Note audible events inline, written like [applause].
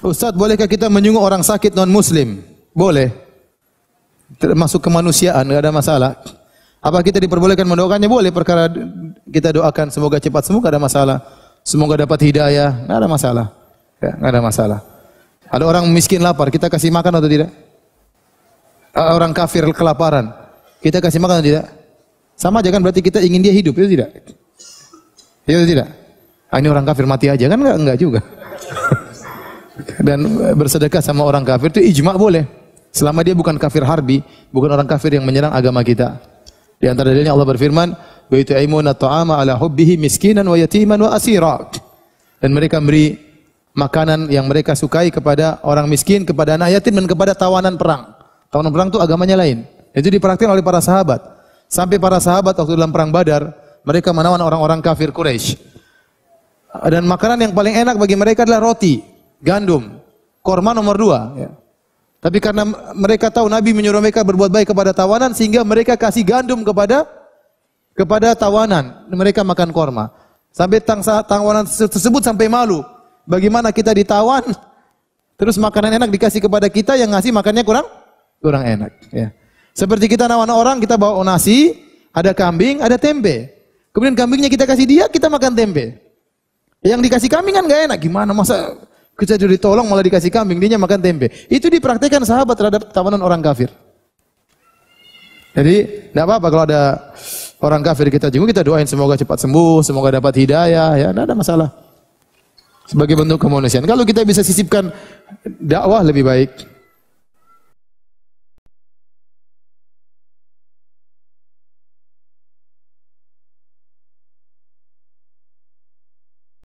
Ustaz, bolehkah kita menyungguh orang sakit non muslim? Boleh. Termasuk kemanusiaan, tidak ada masalah. Apa kita diperbolehkan mendoakannya? Boleh perkara kita doakan semoga cepat sembuh tidak ada masalah. Semoga dapat hidayah, tidak ada masalah. Ya, ada masalah. Ada orang miskin lapar, kita kasih makan atau tidak? Orang kafir kelaparan, kita kasih makan atau tidak? Sama aja kan berarti kita ingin dia hidup, itu ya tidak? Itu ya, ya tidak? Ah, ini orang kafir mati aja kan enggak enggak juga. [laughs] dan eh, bersedekah sama orang kafir itu ijma boleh. Selama dia bukan kafir harbi, bukan orang kafir yang menyerang agama kita. Di antara dalilnya Allah berfirman, "Wa yut'imuna ta'ama ala hubbihi miskinan wa yatiman wa asira." Dan mereka beri makanan yang mereka sukai kepada orang miskin, kepada anak yatim dan kepada tawanan perang. Tawanan perang itu agamanya lain. Itu dipraktikkan oleh para sahabat. Sampai para sahabat waktu dalam perang Badar, mereka menawan orang-orang kafir Quraisy. Dan makanan yang paling enak bagi mereka adalah roti gandum, korma nomor dua. Ya. Tapi karena mereka tahu Nabi menyuruh mereka berbuat baik kepada tawanan sehingga mereka kasih gandum kepada kepada tawanan. Mereka makan korma. Sampai tangsa, tawanan tersebut sampai malu. Bagaimana kita ditawan [laughs] terus makanan enak dikasih kepada kita yang ngasih makannya kurang kurang enak. Ya. Seperti kita nawan orang kita bawa nasi, ada kambing, ada tempe. Kemudian kambingnya kita kasih dia, kita makan tempe. Yang dikasih kambing kan gak enak. Gimana masa kita jadi tolong malah dikasih kambing, dia makan tempe. Itu dipraktekkan sahabat terhadap tawanan orang kafir. Jadi tidak apa-apa kalau ada orang kafir kita jenguk kita doain semoga cepat sembuh, semoga dapat hidayah, ya tidak ada masalah. Sebagai bentuk kemanusiaan. Kalau kita bisa sisipkan dakwah lebih baik.